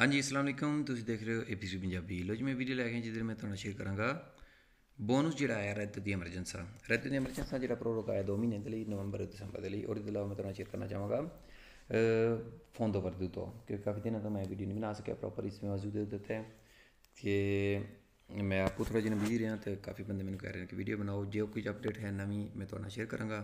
हाँ जी असलम तुम देख रहे हो ए बी सी पंजाबी लो जी मैं भीडियो लैके जिद मैं थोड़ा शेयर कराँगा बोनस जरा आया रैतू की एमरजेंसा रैत की एमरजेंसा जो प्रोडक्ट आया दो महीने के लिए नवंबर दिसंबर के लिए और अलावा मैं तुम्हें शेयर करना चाहवागा फोन दो तो वर्दू तो क्योंकि काफ़ी दिनों तो मैं भीडियो नहीं बना सकता प्रॉपर इसमें मौजूद है उद्देते हैं कि मैं आपको थोड़ा जिन बिजी रहा तो काफ़ी बंद मैंने कह रहे हैं कि वीडियो बनाओ जो कुछ अपडेट है नवी मैं थोड़ा शेयर कराँगा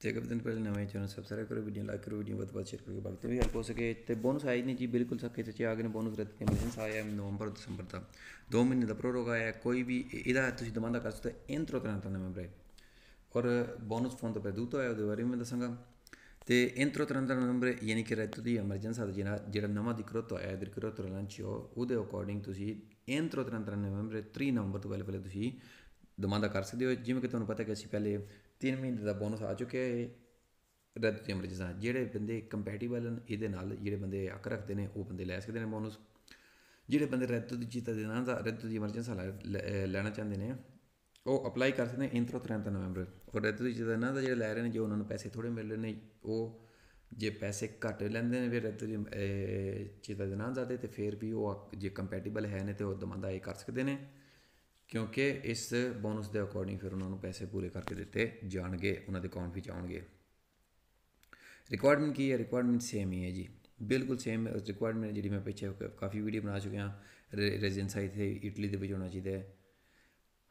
ਤੇ ਅਗਰ ਤੁਹਾਨੂੰ ਪਹਿਲੇ ਨਵੇਂ ਚੈਨਲ ਸਬਸਕ੍ਰਾਈਬ ਕਰੋ ਵੀਡੀਓ ਲਾਈਕ ਕਰੋ ਵੀਡੀਓ ਬਹੁਤ ਬਹੁਤ ਸ਼ੇਅਰ ਕਰੋ ਬਾਕੀ ਤੁਹਾਨੂੰ ਹੈਲਪ ਹੋ ਸਕੇ ਤੇ ਬੋਨਸ ਆਈ ਨਹੀਂ ਜੀ ਬਿਲਕੁਲ ਸਕੇ ਤੇ ਆ ਆਗੇ ਨੇ ਬੋਨਸ ਰੱਖ ਕੇ ਮਿਸ਼ਨ ਆਇਆ ਨਵੰਬਰ ਦਸੰਬਰ ਦਾ 2 ਮਹੀਨੇ ਦਾ ਪ੍ਰੋਰੋਗ ਆਇਆ ਕੋਈ ਵੀ ਇਹਦਾ ਤੁਸੀਂ ਦਮੰਦਾ ਕਰ ਸਕਦੇ ਇੰਟਰੋ ਤਰ੍ਹਾਂ ਦਾ ਨਵੇਂ ਬ੍ਰੇ ਔਰ ਬੋਨਸ ਫੋਨ ਤੋਂ ਪਹਿਲੇ ਦੂਤ ਆਇਆ ਉਹਦੇ ਬਾਰੇ ਮੈਂ ਦੱਸਾਂਗਾ ਤੇ ਇੰਟਰੋ ਤਰ੍ਹਾਂ ਦਾ ਨੰਬਰ ਯਾਨੀ ਕਿ ਰੈਟ ਦੀ ਐਮਰਜੈਂਸੀ ਦਾ ਜਿਹੜਾ ਜਿਹੜਾ ਨਵਾਂ ਦਿਕਰੋ ਤੋਂ ਆਇਆ ਦਿਕਰੋ ਤੋਂ ਲੰਚ ਹੋ ਉਹਦੇ ਅਕੋਰਡਿੰਗ ਤੁਸੀਂ ਇੰਟਰੋ ਤਰ੍ਹਾਂ ਦਾ ਨਵੰਬਰ 3 ਨੰਬਰ ਤੋਂ ਪਹਿਲੇ ਪਹਿਲੇ ਤੁਸੀਂ ਦਮਾਂਦਾ ਕਰ ਸਕਦੇ ਹੋ ਜਿਵੇਂ ਕਿ ਤੁਹਾਨੂੰ ਪਤਾ ਹੈ ਕਿ ਅਸੀਂ ਪਹਿਲੇ 3 ਮਹੀਨੇ ਦਾ ਬੋਨਸ ਆ ਚੁੱਕਿਆ ਹੈ ਰੱਦ ਤੇ ਦਾ ਜਿਹੜੇ ਬੰਦੇ ਕੰਪੈਟੀਬਲ ਹਨ ਇਹਦੇ ਨਾਲ ਜਿਹੜੇ ਬੰਦੇ ਅੱਕ ਰੱਖਦੇ ਨੇ ਉਹ ਬੰਦੇ ਲੈ ਸਕਦੇ ਨੇ ਬੋਨਸ ਜਿਹੜੇ ਬੰਦੇ ਰੱਦ ਦੀ ਚੀਤਾ ਦੇ ਦਾ ਰੱਦ ਦੀ ਐਮਰਜੈਂਸਾ ਲੈਣਾ ਚਾਹੁੰਦੇ ਨੇ ਉਹ ਅਪਲਾਈ ਕਰ ਸਕਦੇ ਨੇ ਇੰਤਰੋ 30 ਨਵੰਬਰ ਉਹ ਰੱਦ ਦੀ ਚੀਤਾ ਦਾ ਜਿਹੜੇ ਲੈ ਰਹੇ ਨੇ ਜੇ ਉਹਨਾਂ ਨੂੰ ਪੈਸੇ ਥੋੜੇ ਮਿਲ ਰਹੇ ਨੇ ਉਹ ਜੇ ਪੈਸੇ ਘੱਟ ਲੈਂਦੇ ਨੇ ਫਿਰ ਰੱਦ ਦੀ ਚੀਤਾ ਦੇ ਦਾ ਤੇ ਫਿਰ ਵੀ ਉਹ ਜੇ ਕੰਪੈਟੀਬਲ ਹੈ ਨੇ ਤੇ ਉਹ ਦਮੰਦਾ ਇਹ ਕਰ ਸਕਦੇ ਨੇ ਕਿਉਂਕਿ ਇਸ ਬੋਨਸ ਦੇ ਅਕੋਰਡਿੰਗ ਫਿਰ ਉਹਨਾਂ ਨੂੰ ਪੈਸੇ ਪੂਰੇ ਕਰਕੇ ਦਿੱਤੇ ਜਾਣਗੇ ਉਹਨਾਂ ਦੇ ਅਕਾਊਂਟ ਵਿੱਚ ਆਉਣਗੇ ਰਿਕੁਆਇਰਮੈਂਟ ਕੀ ਹੈ ਰਿਕੁਆਇਰਮੈਂਟ ਸੇਮ ਹੀ ਹੈ ਜੀ ਬਿਲਕੁਲ ਸੇਮ ਹੈ ਉਸ ਰਿਕੁਆਇਰਮੈਂਟ ਜਿਹੜੀ ਮੈਂ ਪਿੱਛੇ ਕਾਫੀ ਵੀਡੀਓ ਬਣਾ ਚੁੱਕਿਆ ਰੈਜ਼ੀਡੈਂਸ ਆਈ ਤੇ ਇਟਲੀ ਦੇ ਵਿੱਚ ਹੋਣਾ ਚਾਹੀਦਾ ਹੈ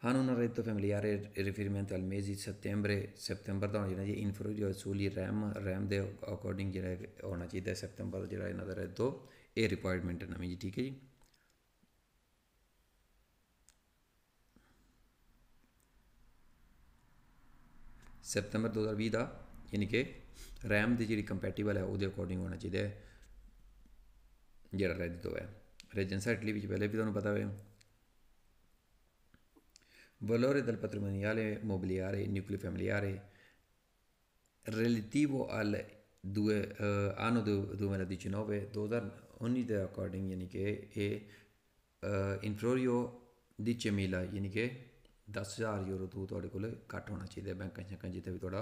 hanno retto familiare riferimento al mese di ਸਤੰਬਰ settembre ਦਾ ਹੋਣਾ ਚਾਹੀਦਾ ਜੋ ਸੂਲੀ ਰੈਮ ਰੈਮ ਦੇ ਅਕੋਰਡਿੰਗ ਜਿਹੜਾ ਹੋਣਾ ਚਾਹੀਦਾ ਸਤੰਬਰ ਜਿਹੜਾ ਇਹਨਾਂ ਦਾ ਰਹਿਤੋ ਇਹ ਰਿਕੁਆਇਰਮੈਂਟ ਹੈ ਨਾ ਜੀ ਠੀਕ ਹੈ ਜੀ सितंबर 2020 दा यानी कि RAM दी जेह्ड़ी कंपैटिबल ऐ ओह्दे अकार्डिंग होना चाहिदा ऐ जेह्ड़ा रेजिट होऐ रेजेंसा इटली बिच पैह्लें बी थाह्नूं पता होया valore del patrimoniale mobiliare nucleo familiare relativo al 2, eh, anno 2019 2019 according yani che è eh, inferiore 10.000 yani che 10000 euro ਤੋਂ ਤੁਹਾਡੇ ਕੋਲ ਘੱਟ ਹੋਣਾ ਚਾਹੀਦਾ ਬੈਂਕਾਂ ਜਾਂ ਜਿੱਥੇ ਵੀ ਤੁਹਾਡਾ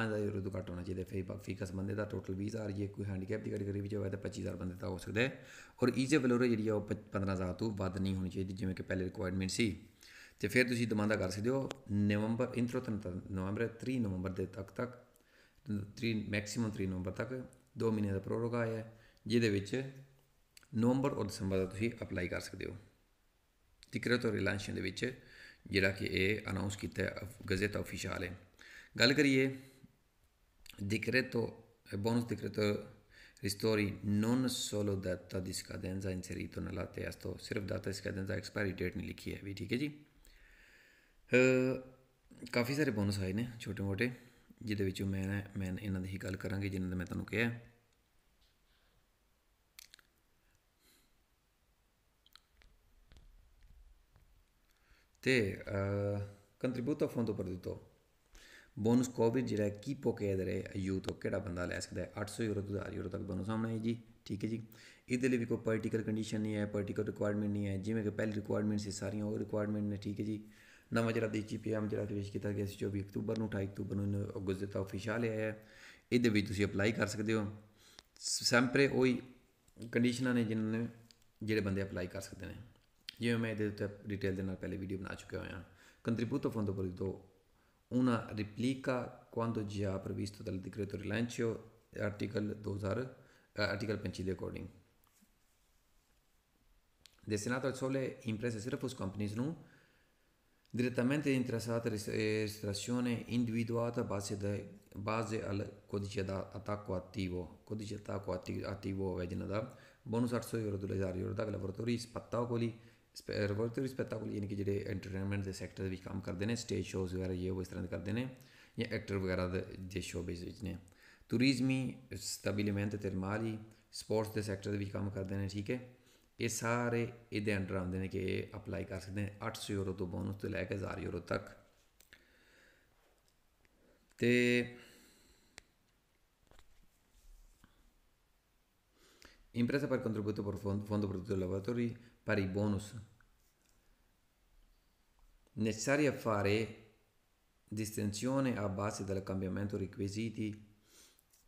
5000 ਯੂਰੋ ਤੋਂ ਘੱਟ ਹੋਣਾ ਚਾਹੀਦਾ ਫੇ ਫੀਕਸ ਬੰਦੇ ਦਾ ਟੋਟਲ 20000 ਜੇ ਕੋਈ ਹੈਂਡੀਕੈਪ ਦੀ ਕੈਟਾਗਰੀ ਵਿੱਚ ਹੋਵੇ ਤਾਂ 25000 ਬੰਦੇ ਦਾ ਹੋ ਸਕਦਾ ਔਰ ਈਜ਼ੀ e ਵੈਲੋਰ ਜਿਹੜੀ ਆ ਉਹ 15000 ਤੋਂ ਵੱਧ ਨਹੀਂ ਹੋਣੀ ਚਾਹੀਦੀ ਜਿਵੇਂ ਕਿ ਪਹਿਲੇ ਰਿਕੁਆਇਰਮੈਂਟ ਸੀ ਤੇ ਫਿਰ ਤੁਸੀਂ ਦਮਾਂਦਾ ਕਰ ਸਕਦੇ ਹੋ ਨਵੰਬਰ ਇੰਟਰੋ ਤੱਕ ਨਵੰਬਰ 3 ਨਵੰਬਰ ਦੇ ਤੱਕ ਤੱਕ 3 ਮੈਕਸਿਮਮ 3 ਨਵੰਬਰ ਤੱਕ 2 ਮਹੀਨੇ ਦਾ ਪ੍ਰੋਰੋਗ ਆਇਆ ਜਿਹਦੇ ਵਿੱਚ ਨਵੰਬਰ ਔਰ ਦਸੰਬਰ ਦਾ ਤੁਸੀਂ ਅਪਲਾਈ ਕਰ ਸਕਦੇ ਹੋ ਟਿਕਰੇ ਤੋਂ ਰਿਲਾਂਸ਼ਨ ਦੇ ਵਿੱਚ ਜਿਹੜਾ ਕਿ ਇਹ ਅਨਾਉਂਸ ਕੀਤਾ ਗਜ਼ਟ ਆਫੀਸ਼ੀਅਲ ਹੈ ਗੱਲ ਕਰੀਏ ਦਿਕਰੇ ਤੋਂ ਬੋਨਸ ਦਿਕਰੇ ਤੋਂ ਰਿਸਟੋਰੀ ਨੋਨ ਸੋਲੋ ਦਾਤਾ ਦਿਸ ਕਾਡੈਂਜ਼ਾ ਇਨਸਰੀਟੋ ਨਾ ਲਾਤੇ ਆਸ ਤੋਂ ਸਿਰਫ ਦਾਤਾ ਇਸ ਕਾਡੈਂਜ਼ਾ ਐਕਸਪਾਇਰੀ ਡੇਟ ਨਹੀਂ ਲਿਖੀ ਹੈ ਵੀ ਠੀਕ ਹੈ ਜੀ ਕਾਫੀ ਸਾਰੇ ਬੋਨਸ ਆਏ ਨੇ ਛੋਟੇ ਮੋਟੇ ਜਿਹਦੇ ਵਿੱਚੋਂ ਮੈਂ ਮੈਂ ਇਹਨਾਂ ਦੀ ਹੀ ਗੱਲ ਕਰਾਂਗੇ ਜਿਨ੍ਹਾਂ ਦਾ ਮੈਂ ਤੁਹਾਨੂੰ ਕਿਹਾ ਤੇ ਕੰਟਰੀਬਿਊਟਰ ਫੰਡ ਉੱਪਰ ਦਿੱਤੋ ਬੋਨਸ ਕੋਵਿਡ ਜਿਹੜਾ ਕੀ ਪੋਕੇ ਦੇ ਰਹੇ ਯੂ ਤੋਂ ਕਿਹੜਾ ਬੰਦਾ ਲੈ ਸਕਦਾ ਹੈ 800 ਯੂਰੋ ਤੋਂ 1000 ਯੂਰੋ ਤੱਕ ਬੋਨਸ ਆਉਣਾ ਹੈ ਜੀ ਠੀਕ ਹੈ ਜੀ ਇਹਦੇ ਲਈ ਵੀ ਕੋਈ ਪਾਰਟੀਕਲ ਕੰਡੀਸ਼ਨ ਨਹੀਂ ਹੈ ਪਾਰਟੀਕਲ ਰਿਕੁਆਇਰਮੈਂਟ ਨਹੀਂ ਹੈ ਜਿਵੇਂ ਕਿ ਪਹਿਲੀ ਰਿਕੁਆਇਰਮੈਂਟ ਸੀ ਸਾਰੀਆਂ ਉਹ ਰਿਕੁਆਇਰਮੈਂਟ ਨੇ ਠੀਕ ਹੈ ਜੀ ਨਵਾਂ ਜਿਹੜਾ ਡੀਜੀ ਪੀਐਮ ਜਿਹੜਾ ਪੇਸ਼ ਕੀਤਾ ਗਿਆ ਸੀ 24 ਅਕਤੂਬਰ ਨੂੰ 28 ਅਕਤੂਬਰ ਨੂੰ ਦਾ ਅਫੀਸ਼ੀਅਲ ਆਇਆ ਹੈ ਇਹਦੇ ਵਿੱਚ ਤੁਸੀਂ ਅਪਲਾਈ ਕਰ ਸਕਦੇ ਹੋ ਸੈਂਪਰੇ ਉਹੀ ਕੰਡੀਸ਼ਨਾਂ ਨੇ ਜਿਨ੍ਹਾਂ ਨੇ ਜਿਹੜੇ ਬੰਦੇ ਅਪਲਾਈ ਕਰ ਸਕਦੇ ਨੇ ਜਿਵੇਂ ਮੈਂ ਇਹਦੇ ਉੱਤੇ ਡਿਟੇਲ ਦੇ ਨਾਲ ਪਹਿਲੇ ਵੀਡੀਓ ਬਣਾ ਚੁੱਕਿਆ ਹਾਂ contributo fondo perduto una replica quando già previsto dal decreto rilancio article 2000 uh, article 5 according destinato al sole imprese surplus companies nu direttamente interessate estrazione individuata base, de, base al codice d'attacco attivo codice d'attacco attivo, attivo da bonus al suo euro dollari lavoratori spattacoli ਰੈਵੋਲੂਟਰੀ ਸਪੈਕਟਾਕਲ ਯਾਨੀ ਕਿ ਜਿਹੜੇ entertainment ਦੇ sector ਦੇ ਵਿੱਚ ਕੰਮ ਕਰਦੇ ਨੇ stage shows ਵਗੈਰਾ ਇਹ ਉਹ ਇਸ ਤਰ੍ਹਾਂ ਦੇ ਕਰਦੇ ਨੇ ਜਾਂ ਐਕਟਰ ਵਗੈਰਾ ਦੇ ਜੇ ਸ਼ੋਬਿਜ਼ ਵਿੱਚ ਨੇ ਟੂਰਿਜ਼ਮੀ ਸਟੇਬਲ ਮਿਹਨਤ ਤੇ ਮਾਲੀ ਸਪੋਰਟਸ ਦੇ ਸੈਕਟਰ ਦੇ ਵਿੱਚ ਕੰਮ ਕਰਦੇ ਨੇ ਠੀਕ ਹੈ ਇਹ ਸਾਰੇ ਇਹਦੇ ਅੰਡਰ ਆਉਂਦੇ ਨੇ ਕਿ ਇਹ ਅਪਲਾਈ ਕਰ ਸਕਦੇ ਨੇ 800 ਯੂਰੋ ਤੋਂ ਬੋਨਸ ਤੋਂ ਲੈ ਕੇ 1000 ਯੂਰੋ ਤੱਕ ਤੇ Impresa ਪਰ el ਪਰ por fondo, fondo producto per i bonus Necessario fare distinzione a base del cambiamento requisiti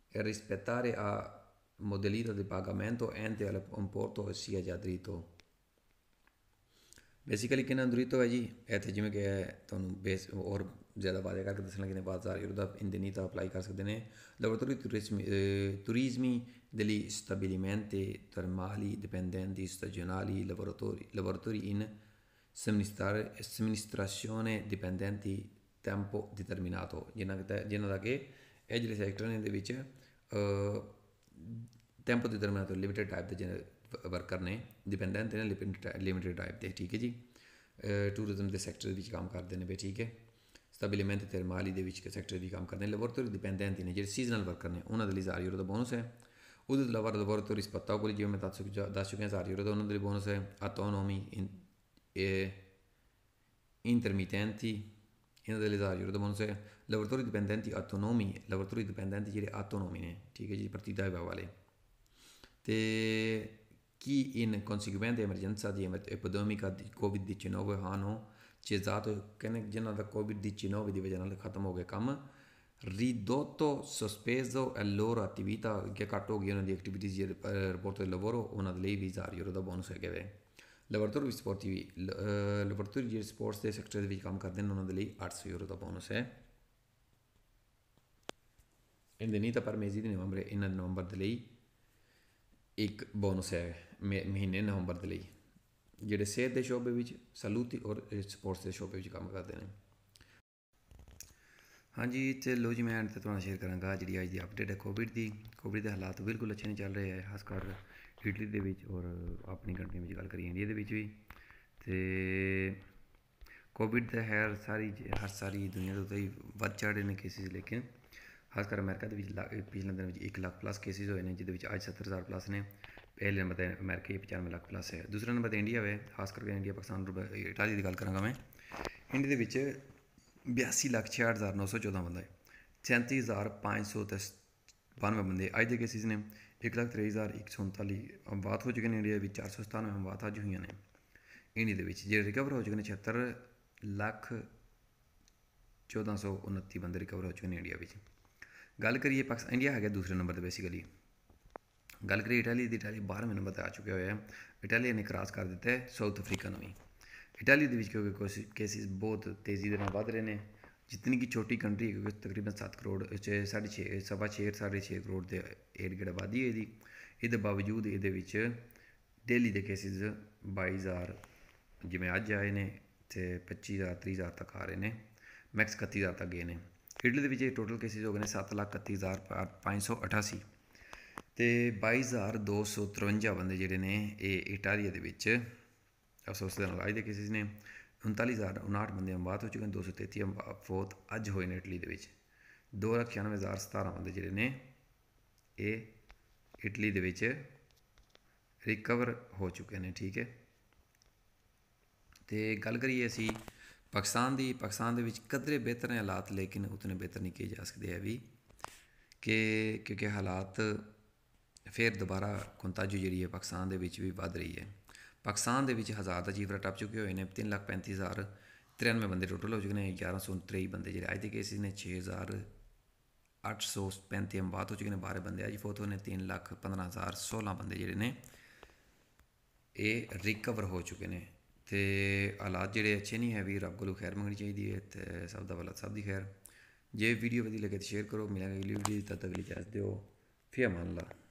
e rispettare a modellino di pagamento ente al importo sia già dritto basically किन्ना दूरी तो है जी इतने जिमें कि और ਜ਼ਿਆਦਾ ਵਾਅਦਾ ਕਰਕੇ ਦੱਸਣ ਲੱਗੇ ਨੇ ਬਾਜ਼ਾਰ ਯੂਰੋਪ ਇੰਦਨੀਤਾ ਅਪਲਾਈ ਕਰ ਸਕਦੇ ਨੇ ਲੈਬੋਰੇਟਰੀ ਟੂਰਿਜ਼ਮੀ ਦੇ ਲਈ degli stabilimenti termali dipendenti stagionali lavoratori, lavoratori in somministrazione ਡਿਪੈਂਡੈਂਟੀ ਟੈਂਪੋ ਡਿਟਰਮੀਨਾਟੋ ਜਿਨ੍ਹਾਂ ਦਾ ਕਿ ਇਹ ਜਿਹੜੇ ਸੈਕਟਰ ਨੇ ਦੇ ਵਿੱਚ ਟੈਂਪੋ ਡਿਟਰਮੀਨਾਟੋ ਲਿਮਿਟਡ ਟਾਈਪ ਦੇ ਵਰਕਰ ਨੇ ਡਿਪੈਂਡੈਂਟ ਨੇ ਲਿਮਿਟਡ ਟਾਈਪ ਦੇ ਠੀਕ ਹੈ ਜੀ ਟੂਰਿਜ਼ਮ ਦੇ ਸੈਕਟਰ ਵਿੱਚ ਕੰਮ ਕਰਦੇ ਨੇ ਬਈ ਠੀਕ ਹੈ स्टाबिलमेंट थेरमाली दे विच सैक्टर दी कम्म करदे न लेबोरेटरी डिपेंडेंट न जेह्ड़े सीजनल वर्कर न उ'नें दे लेई ज्हार यूरो दा बोनस ऐ ओह्दे तो अलावा लेबोरेटरी स्पत्ता कोली जि'यां में दस दस चुके ज्हार यूरो दा उ'नें दे लेई बोनस ऐ ऑटोनोमी intermittenti ਇਹਨਾਂ ਦੇ ਲਈ ਹਜ਼ਾਰ ਯੂਰੋ ਦਾ ਬੋਨਸ ਹੈ ਲੈਬੋਰੇਟਰੀ ਡਿਪੈਂਡੈਂਟੀ ਆਟੋਨੋਮੀ ਲੈਬੋਰੇਟਰੀ ਡਿਪੈਂਡੈਂਟ ਜਿਹੜੇ ਆਟੋਨੋਮੀ ਨੇ ਠੀਕ ਹੈ ਜੀ ਪ੍ਰਤੀਦਾ ਵਿਭਾਗ ਵਾਲੇ ਤੇ ਕੀ ਇਨ ਕਨਸੀਕੁਐਂਟ ਐਮਰਜੈਂਸਾ ਦੀ ਐਪੀਡੈਮਿਕ ਦੀ ਕੋਵਿਡ-19 ਹਾਨੋ Cezato ਕਹਿੰਦੇ ਜਿਨ੍ਹਾਂ ਦਾ ਕੋਵਿਡ ਦੀ ਵੀ ਦੀ ਵਜ੍ਹਾ ਨਾਲ ਖਤਮ ਹੋ ਗਿਆ ਕੰਮ ਰੀਦੋਤੋ ਸਸਪੇਜ਼ੋ ਐਲੋਰਾ attività che ਘੱਟ ਹੋ ਗਈ ਉਹਨਾਂ ਦੀ ਐਕਟੀਵਿਟੀਜ਼ ਜੇ ਰਿਪੋਰਟ ਲਵਰੋ ਉਹਨਾਂ ਦੇ ਲਈ 20000 ਯੂਰੋ ਦਾ ਬੋਨਸ ਹੈਗਾ ਵੇ ਵੀ ਸਪੋਰਟਿਵ ਲਵਰਤੋ ਜਿਹੜੇ ਸਪੋਰਟਸ ਦੇ ਸੈਕਟਰ ਦੇ ਵਿੱਚ ਕੰਮ ਕਰਦੇ ਨੇ ਉਹਨਾਂ ਦੇ ਲਈ 800 ਯੂਰੋ ਦਾ ਬੋਨਸ ਹੈ ਇਹਦੇ ਨੀਤਾ ਤਾਂ ਪਰ ਮੇਜ਼ੀ ਦੇ ਨਵੰਬਰ ਇਹਨਾਂ ਨਵੰਬਰ ਦੇ ਲਈ ਇੱਕ ਬੋਨਸ ਹੈ ਮਹੀਨੇ ਨਵੰਬਰ ਦੇ ਲਈ ਜਿਹੜੇ ਸਿਹਤ ਦੇ ਸ਼ੋਬੇ ਵਿੱਚ ਸਲੂਤੀ ਔਰ ਸਪੋਰਟਸ ਦੇ ਸ਼ੋਬੇ ਵਿੱਚ ਕੰਮ ਕਰਦੇ ਨੇ ਹਾਂਜੀ ਤੇ ਲੋ ਜੀ ਮੈਂ ਅੰਤ ਤੇ ਤੁਹਾਨੂੰ ਸ਼ੇਅਰ ਕਰਾਂਗਾ ਜਿਹੜੀ ਅੱਜ ਦੀ ਅਪਡੇਟ ਹੈ ਕੋਵਿਡ ਦੀ ਕੋਵਿਡ ਦੇ ਹਾਲਾਤ ਬਿਲਕੁਲ ਅੱਛੇ ਨਹੀਂ ਚੱਲ ਰਹੇ ਹੈ ਖਾਸ ਕਰ ਇਟਲੀ ਦੇ ਵਿੱਚ ਔਰ ਆਪਣੀ ਕੰਟਰੀ ਵਿੱਚ ਗੱਲ ਕਰੀਏ ਇੰਡੀਆ ਦੇ ਵਿੱਚ ਵੀ ਤੇ ਕੋਵਿਡ ਦਾ ਹੈ ਸਾਰੀ ਹਰ ਸਾਰੀ ਦੁਨੀਆ ਦੇ ਉੱਤੇ ਵੱਧ ਚੜੇ ਨੇ ਕੇਸਿਸ ਲੇਕਿਨ ਖਾਸ ਕਰ ਅਮਰੀਕਾ ਦੇ ਵਿੱਚ ਪਿਛਲੇ ਦਿਨ ਵਿੱਚ 1 ਲੱਖ ਪਲੱਸ ਕੇਸਿਸ ਹੋਏ ਨੇ ਜਿਹਦੇ ਵਿੱਚ ਅੱਜ 70000 ਪਲੱਸ ਨੇ ਪਹਿਲੇ ਨੰਬਰ ਤੇ ਅਮਰੀਕਾ ये ਲੱਖ ਪਲੱਸ ਹੈ ਦੂਸਰਾ ਨੰਬਰ ਤੇ ਇੰਡੀਆ ਵੇ ਖਾਸ ਕਰਕੇ ਇੰਡੀਆ ਪਾਕਿਸਤਾਨ ਇਟਾਲੀ ਦੀ ਗੱਲ ਕਰਾਂਗਾ ਮੈਂ ਇੰਡੀਆ ਦੇ ਵਿੱਚ 82 ਲੱਖ 66914 ਬੰਦਾ ਹੈ 37592 ਬੰਦੇ ਅੱਜ ਦੇ ਕੇਸਿਸ ਨੇ 133139 ਬਾਤ ਹੋ ਚੁੱਕੇ ਨੇ ਇੰਡੀਆ ਵਿੱਚ 497 ਅਮਵਾਤ ਅੱਜ ਹੋਈਆਂ ਨੇ ਇੰਡੀਆ ਦੇ ਵਿੱਚ ਜਿਹੜੇ ਰਿਕਵਰ ਹੋ ਚੁੱਕੇ ਨੇ 76 ਲੱਖ 1429 ਬੰਦੇ ਰਿਕਵਰ ਹੋ ਚੁੱਕੇ ਨੇ ਇੰਡੀਆ ਵਿੱਚ ਗੱਲ ਕਰੀਏ ਪਾਕਿਸਤਾਨ ਇੰਡੀਆ ਹੈਗਾ ਦੂਸਰੇ ਨੰਬਰ ਤੇ ਬੇਸਿਕਲੀ ਗੱਲ ਕਰੀ ਇਟਾਲੀ ਦੀ ਇਟਾਲੀ 12ਵੇਂ ਨੰਬਰ ਤੇ ਆ ਚੁੱਕੇ ਹੋਏ ਹੈ ਇਟਾਲੀ ਨੇ ਕ੍ਰਾਸ ਕਰ ਦਿੱਤਾ ਹੈ ਸਾਊਥ ਅਫਰੀਕਾ ਨੂੰ ਵੀ ਇਟਾਲੀ ਦੇ ਵਿੱਚ ਕਿਉਂਕਿ ਕੇਸਿਸ ਬਹੁਤ ਤੇਜ਼ੀ ਦੇ ਨਾਲ ਵਧ ਰਹੇ ਨੇ ਜਿੰਨੀ ਕਿ ਛੋਟੀ ਕੰਟਰੀ ਹੈ ਕਿਉਂਕਿ ਤਕਰੀਬਨ 7 ਕਰੋੜ 6.5 ਸਵਾ 6 6.5 ਕਰੋੜ ਦੇ ਏਡ ਗੜ ਆਬਾਦੀ ਹੈ ਇਹਦੀ ਇਹਦੇ ਬਾਵਜੂਦ ਇਹਦੇ ਵਿੱਚ ਡੇਲੀ ਦੇ ਕੇਸਿਸ 22000 ਜਿਵੇਂ ਅੱਜ ਆਏ ਨੇ ਤੇ 25000 30000 ਤੱਕ ਆ ਰਹੇ ਨੇ ਮੈਕਸ 31000 ਤੱਕ ਗਏ ਨੇ ਇਟਲੀ ਦੇ ਵਿੱਚ ਇਹ ਟੋਟਲ ਕੇਸਿਸ ਹੋ ਗਏ ਨੇ 731588 ਤੇ 22253 ਬੰਦੇ ਜਿਹੜੇ ਨੇ ਇਹ ਇਟਾਲੀਆ ਦੇ ਵਿੱਚ ਅਫਸੋਸ ਦੇ ਨਾਲ ਅੱਜ ਦੇ ਕਿਸੇ ਨੇ 39059 ਬੰਦੇ ਅੰਬਾਤ ਹੋ ਚੁੱਕੇ ਨੇ 233 ਫੋਰਥ ਅੱਜ ਹੋਏ ਨੇ ਇਟਲੀ ਦੇ ਵਿੱਚ 296017 ਬੰਦੇ ਜਿਹੜੇ ਨੇ ਇਹ ਇਟਲੀ ਦੇ ਵਿੱਚ ਰਿਕਵਰ ਹੋ ਚੁੱਕੇ ਨੇ ਠੀਕ ਹੈ ਤੇ ਗੱਲ ਕਰੀਏ ਅਸੀਂ ਪਾਕਿਸਤਾਨ ਦੀ ਪਾਕਿਸਤਾਨ ਦੇ ਵਿੱਚ ਕਦਰੇ ਬਿਹਤਰ ਨੇ ਹਾਲਾਤ ਲੇਕਿਨ ਉਤਨੇ ਬਿਹਤਰ ਨਹੀਂ ਕਿਹਾ ਜਾ ਸਕਦੇ ਹੈ ਵੀ ਕਿ ਕਿਉਂਕਿ ਹਾਲਾਤ ਫਿਰ ਦੁਬਾਰਾ ਕੁੰਤਾਜੂ ਜਿਹੜੀ ਹੈ ਪਾਕਿਸਤਾਨ ਦੇ ਵਿੱਚ ਵੀ ਵੱਧ ਰਹੀ ਹੈ ਪਾਕਿਸਤਾਨ ਦੇ ਵਿੱਚ ਹਜ਼ਾਰ ਦਾ ਜੀਵਰਾ ਟੱਪ ਚੁੱਕੇ ਹੋਏ ਨੇ 335000 93 ਬੰਦੇ ਟੋਟਲ ਹੋ ਚੁੱਕੇ ਨੇ 1123 ਬੰਦੇ ਜਿਹੜੇ ਅੱਜ ਦੇ ਕੇਸਿਸ ਨੇ 6835 ਬਾਤ ਹੋ ਚੁੱਕੇ ਨੇ 12 ਬੰਦੇ ਅੱਜ ਫੋਟੋ ਨੇ 315016 ਬੰਦੇ ਜਿਹੜੇ ਨੇ ਇਹ ਰਿਕਵਰ ਹੋ ਚੁੱਕੇ ਨੇ ਤੇ ਹਾਲਾਤ ਜਿਹੜੇ ਅੱਛੇ ਨਹੀਂ ਹੈ ਵੀ ਰੱਬ ਕੋਲੋਂ ਖੈਰ ਮੰਗਣੀ ਚਾਹੀਦੀ ਹੈ ਤੇ ਸਭ ਦਾ ਭਲਾ ਸਭ ਦੀ ਖੈਰ ਜੇ ਵੀਡੀਓ ਵਧੀਆ ਲੱਗੇ ਤਾਂ ਸ਼ੇਅਰ ਕਰੋ ਮਿਲਾਂਗੇ ਅਗਲੀ ਵੀਡੀਓ ਤਦ ਤੱਕ ਲਈ ਜਾਸ ਦਿਓ ਫੇਰ ਮੰਨ ਲਾ